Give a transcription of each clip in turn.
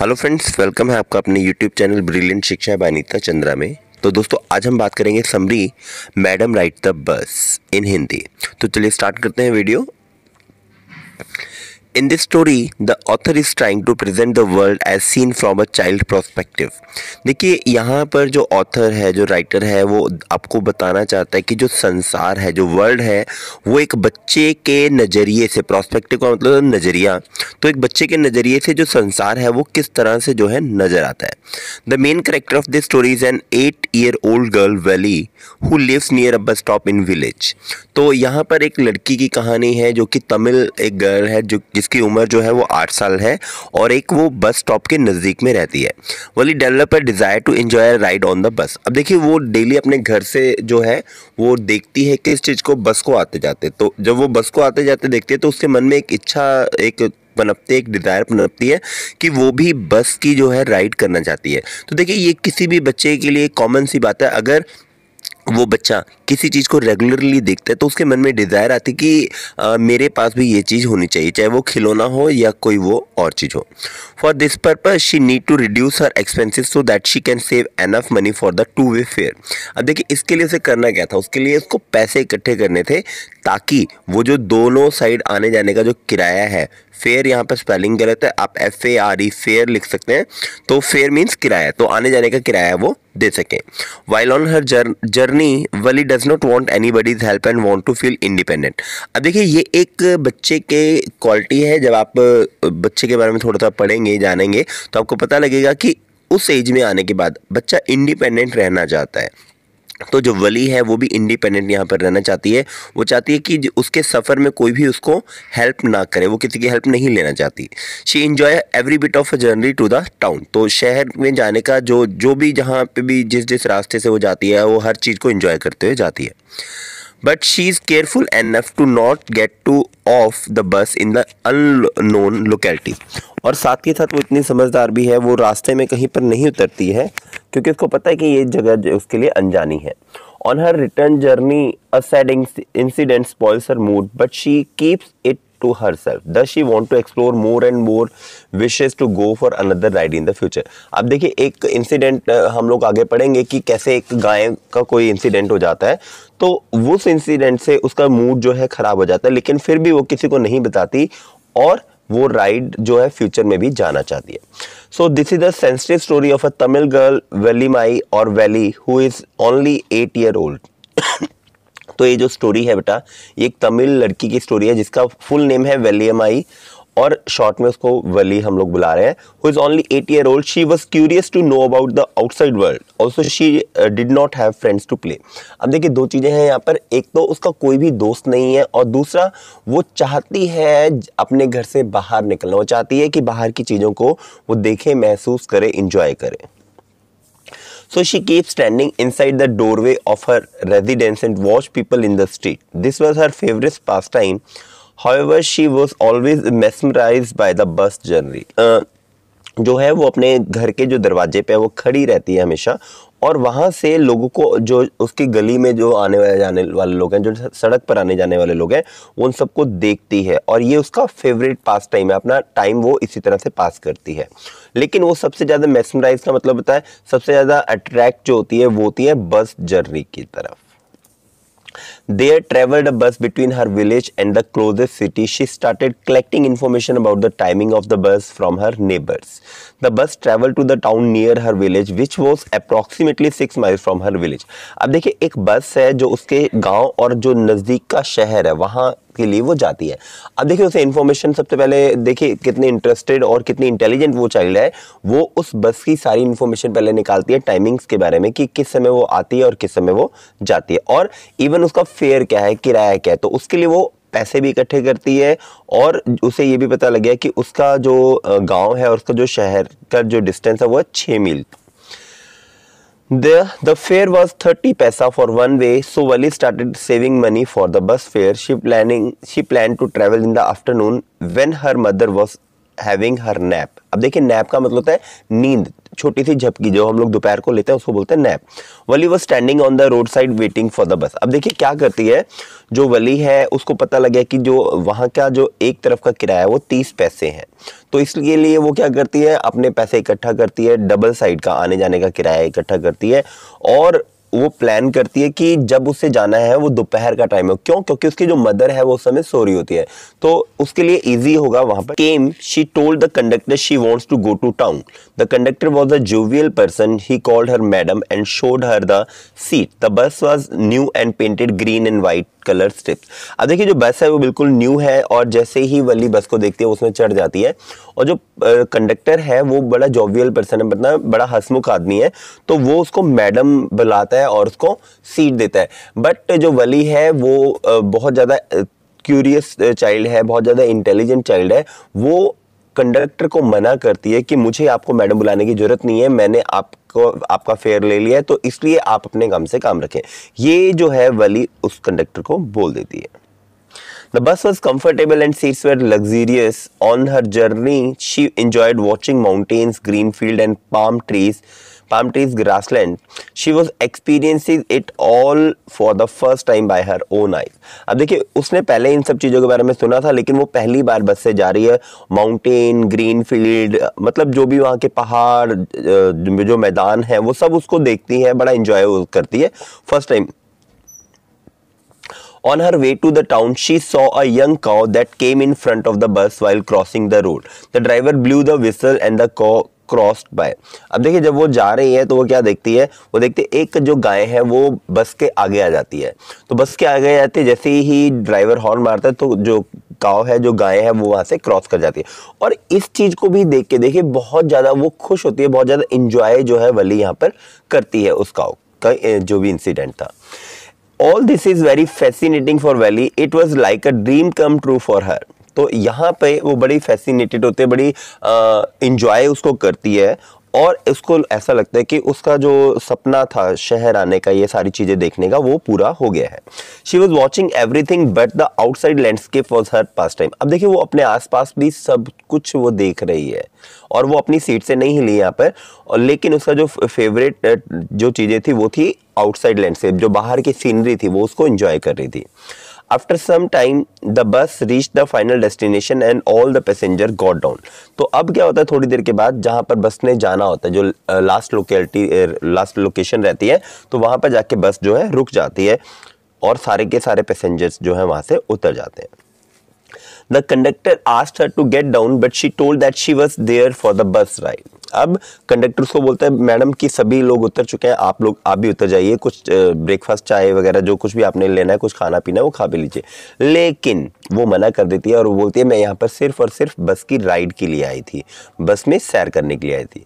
Hello friends welcome है आपका अपने YouTube channel brilliant Shiksha by Chandra में तो दोस्तों आज हम बात करेंगे summary madam right the bus इन हिंदी तो चलिए स्टार्ट करते हैं video In this story, the author is trying to present the world as seen from a child perspective. देखिए यहाँ पर जो author है जो writer है वो आपको बताना चाहता है कि जो संसार है जो world है वो एक बच्चे के नज़रिए से perspective का मतलब नज़रिया तो एक बच्चे के नज़रिए से जो संसार है वो किस तरह से जो है नज़र आता है the main character of this story is an eight year old girl Valli who lives near a bus stop in village तो यहाँ पर एक लड़की की कहानी है जो कि तमिल एक गर्ल है जो जिस जिसकी उम्र जो है वो आठ साल है और एक वो बस स्टॉप के नज़दीक में रहती है वाली developer desire to enjoy ride on the bus अब देखिए वो डेली अपने घर से जो है वो देखती है कि इस चीज़ को बस को आते जाते तो जब वो बस को आते जाते देखती है तो उसके मन में एक इच्छा एक पनपते एक डिज़ायर पनपती है कि वो भी बस की जो है राइड करना चाहती है तो देखिए ये किसी भी बच्चे के लिए कॉमन सी बात है अगर वो बच्चा किसी चीज़ को रेगुलरली देखता है तो उसके मन में डिज़ायर आती कि आ, मेरे पास भी ये चीज़ होनी चाहिए चाहे वो खिलौना हो या कोई वो और चीज़ हो for this purpose she need to reduce her expenses so that she can save enough money for the two way fare अब देखिए इसके लिए उसे करना क्या था उसके लिए उसको पैसे इकट्ठे करने थे ताकि वो जो दोनों साइड आने जाने का जो किराया है फेयर यहाँ पर स्पेलिंग गलत है आप F A R E fare लिख सकते हैं तो फेयर मीन्स किराया तो आने जाने का किराया वो दे सकें while on her journey Valli does not want any buddies help and want to feel independent अब देखिए ये एक बच्चे के क्वालिटी है जब आप बच्चे के बारे में थोड़ा थोड़ा पढ़ेंगे जानेंगे तो आपको पता लगेगा कि उस एज में आने के बाद बच्चा इंडिपेंडेंट रहना चाहता है तो जो वली है वो भी इंडिपेंडेंट यहाँ पर रहना चाहती है वो चाहती है कि उसके सफ़र में कोई भी उसको हेल्प ना करे वो किसी की हेल्प नहीं लेना चाहती she enjoy every bit of a journey to the town तो शहर में जाने का जो जो भी जहाँ पे भी जिस जिस रास्ते से वो जाती है वो हर चीज़ को इन्जॉय करते हुए जाती है but she is careful enough to not get to off the bus in the known locality और साथ ही साथ वो इतनी समझदार भी है वो रास्ते में कहीं पर नहीं उतरती है क्योंकि उसको पता है कि ये जगह उसके लिए अनजानी है on her return journey a incident spoils her mood but she keeps it to herself does she want to explore more and more wishes to go for another ride in the future अब देखिए एक incident हम लोग आगे पढ़ेंगे कि कैसे एक गाय का कोई इंसिडेंट हो जाता है तो उस इंसिडेंट से उसका मूड जो है ख़राब हो जाता है लेकिन फिर भी वो किसी को नहीं बताती और वो राइड जो है फ्यूचर में भी जाना चाहती है so this is the sensitive story of a Tamil girl my और Valli who is only eight year old तो ये जो स्टोरी है बेटा ये एक तमिल लड़की की स्टोरी है जिसका फुल नेम है वेलियमाई और शॉर्ट में उसको वली हम लोग बुला रहे हैं who is only eight year old she was curious to know about the outside world also she did not have friends to play अब देखिए दो चीज़ें हैं यहाँ पर एक तो उसका कोई भी दोस्त नहीं है और दूसरा वो चाहती है अपने घर से बाहर निकलना वो चाहती है कि बाहर की चीज़ों को वो देखे महसूस करे इंजॉय करें So she keeps standing inside the doorway of her residence and watch people in the street. This was her favorite pastime, however she was always mesmerise by the bus journey जो है वो अपने घर के जो दरवाजे पे वो खड़ी रहती है हमेशा और वहाँ से लोगों को जो उसकी गली में जो आने वाले जाने वाले लोग हैं जो सड़क पर आने जाने वाले लोग हैं उन सबको देखती है और ये उसका फेवरेट पास टाइम है अपना टाइम वो इसी तरह से पास करती है लेकिन वो सबसे ज़्यादा मैसमराइज का मतलब होता है सबसे ज़्यादा अट्रैक्ट जो होती है वो होती है बस जर्नी की तरफ There traveled a bus between her village and the closest city. She started collecting information about the timing of the bus from her neighbors. The bus traveled to the town near her village which was approximately six mile from her village अब देखिए एक बस है जो उसके गांव और जो नज़दीक का शहर है वहाँ के लिए वो जाती है अब देखिए उसे इन्फॉर्मेशन सबसे पहले देखिए कितने इंटरेस्टेड और कितनी इंटेलिजेंट वो चाइल्ड है वो उस बस की सारी इन्फॉर्मेशन पहले निकालती है टाइमिंग्स के बारे में कि किस समय वो आती है और किस समय वो जाती है और इवन उसका फेयर क्या है किराया क्या है तो उसके लिए वो पैसे भी इकट्ठे करती है और उसे ये भी पता लग गया कि उसका जो गांव है और उसका जो शहर का जो डिस्टेंस है वो है छः मील The the fare was 30 paisa for one way, so Wali started saving money for the bus fare. She planning she planned to travel in the afternoon when her mother was having her nap अब देखिए nap का मतलब होता है नींद छोटी सी झपकी जो हम लोग दोपहर को लेते हैं उसको बोलते हैं नैप वली वो standing on the road side waiting for the bus अब देखिए क्या करती है जो वली है उसको पता लगे कि जो वहाँ का जो एक तरफ का किराया है वो तीस पैसे हैं तो इसके लिए वो क्या करती है अपने पैसे इकट्ठा करती है डबल साइड का आने जाने का किराया इकट्ठा करती है और वो प्लान करती है कि जब उसे जाना है वो दोपहर का टाइम है क्यों क्योंकि उसकी जो मदर है वो उस समय सो रही होती है तो उसके लिए इजी होगा वहां पर came she told the conductor she wants to go to town the conductor was a jovial person he called her madam and showed her the seat the bus was new and painted green and white colour strips अब देखिए जो बस है वो बिल्कुल new है और जैसे ही वल्ली बस को देखती है उसमें चढ़ जाती है और जो कंडक्टर है वो बड़ा जॉवियल पर्सन है मतलब बड़ा हसमुख आदमी है तो वो उसको मैडम बुलाता है और उसको सीट देता है बट जो वली है वो बहुत ज़्यादा क्यूरियस चाइल्ड है बहुत ज़्यादा इंटेलिजेंट चाइल्ड है वो कंडक्टर को मना करती है कि मुझे आपको मैडम बुलाने की जरूरत नहीं है मैंने आपको आपका फेयर ले लिया है तो इसलिए आप अपने काम से काम रखें ये जो है वली उस कंडक्टर को बोल देती है the bus was comfortable and seats were luxurious on her journey she enjoyed watching mountains green field and palm trees palm trees grassland she was experiencing it all for the first time by her own eyes अब देखिए उसने पहले इन सब चीज़ों के बारे में सुना था लेकिन वो पहली बार बस से जा रही है माउंटेन ग्रीन फील्ड मतलब जो भी वहाँ के पहाड़ जो मैदान है वो सब उसको देखती है बड़ा इंजॉय करती है first time On her way to the town, she saw a young cow that came in front of the bus while crossing the road. The driver blew the whistle and the cow crossed by अब देखिए जब वो जा रही है तो वो क्या देखती है वो देखती है एक जो गाय है वो बस के आगे आ जाती है तो बस के आगे आ जाती है जैसे ही ड्राइवर हॉर्न मारता है तो जो काव है जो गाय है वो वहाँ से क्रॉस कर जाती है और इस चीज़ को भी देख के देखिए बहुत ज़्यादा वो खुश होती है बहुत ज़्यादा इंजॉय जो है वली यहाँ पर करती है उस काव का जो भी इंसिडेंट था all this is very fascinating for Valley. It was like a dream come true for her. तो यहाँ पे वो बड़ी फैसिनेटेड होती है बड़ी इंजॉय उसको करती है और इसको ऐसा लगता है कि उसका जो सपना था शहर आने का ये सारी चीज़ें देखने का वो पूरा हो गया है she was watching everything but the outside landscape was her pastime अब देखिए वो अपने आसपास भी सब कुछ वो देख रही है और वो अपनी सीट से नहीं हिली यहाँ पर और लेकिन उसका जो फेवरेट जो चीज़ें थी वो थी आउटसाइड लैंडस्केप जो बाहर की सीनरी थी वो उसको एंजॉय कर रही थी after some time the bus reach the final destination and all the passenger got down तो अब क्या होता है थोड़ी देर के बाद जहाँ पर बस ने जाना होता है जो लास्ट लोकेलिटी लास्ट लोकेशन रहती है तो वहाँ पर जाके बस जो है रुक जाती है और सारे के सारे पैसेंजर्स जो है वहाँ से उतर जाते हैं the conductor asked her to get down but she told that she was there for the bus ride अब कंडक्टर उसको बोलता है मैडम कि सभी लोग उतर चुके हैं आप लोग आप भी उतर जाइए कुछ ब्रेकफास्ट चाय वगैरह जो कुछ भी आपने लेना है कुछ खाना पीना है वो खा भी लीजिए लेकिन वो मना कर देती है और वो बोलती है मैं यहाँ पर सिर्फ और सिर्फ बस की राइड के लिए आई थी बस में सैर करने के लिए आई थी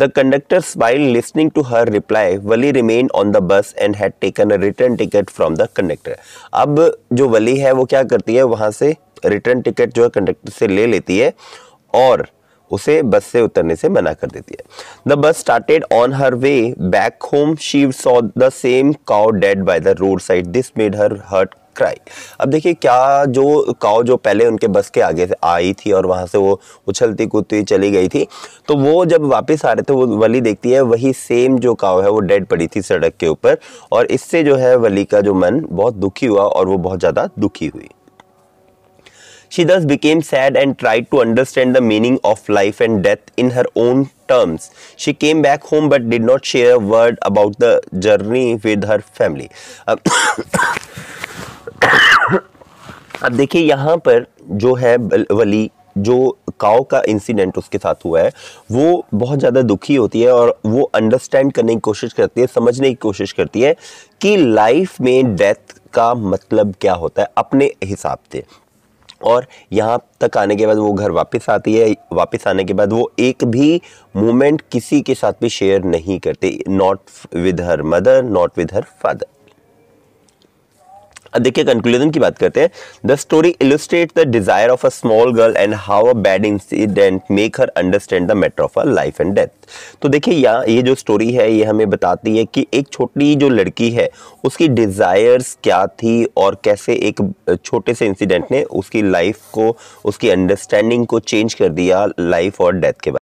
the conductor smile listening to her reply Valli remain on the bus and had taken a return ticket from the conductor. अब जो वली है वो क्या करती है वहाँ से रिटर्न टिकट जो है कंडक्टर से ले लेती है और उसे बस से उतरने से मना कर देती है the bus started on her way back home she saw the same cow dead by the road side this made her heart cry अब देखिए क्या जो काओ जो पहले उनके बस के आगे से आई थी और वहाँ से वो उछलती कूदती चली गई थी तो वो जब वापस आ रहे थे वो वली देखती है वही सेम जो काव है वो डेड पड़ी थी सड़क के ऊपर और इससे जो है वली का जो मन बहुत दुखी हुआ और वो बहुत ज़्यादा दुखी हुई She thus became sad and tried to understand the meaning of life and death in her own terms. She came back home but did not share a word about the journey with her family. अब, अब देखिए यहाँ पर जो है वली जो काओ का incident उसके साथ हुआ है वो बहुत ज़्यादा दुखी होती है और वो अंडरस्टैंड करने की कोशिश करती है समझने की कोशिश करती है कि लाइफ में डेथ का मतलब क्या होता है अपने हिसाब से और यहाँ तक आने के बाद वो घर वापस आती है वापस आने के बाद वो एक भी मोमेंट किसी के साथ भी शेयर नहीं करती not with her mother not with her father देखिए कंक्लूजन की बात करते हैं the story illustrate the desire of a small girl and how a bad incident make her understand the matter of a life and death तो देखिए यहाँ ये जो स्टोरी है ये हमें बताती है कि एक छोटी जो लड़की है उसकी डिज़ायर्स क्या थी और कैसे एक छोटे से इंसिडेंट ने उसकी लाइफ को उसकी अंडरस्टैंडिंग को चेंज कर दिया लाइफ और डेथ के बारे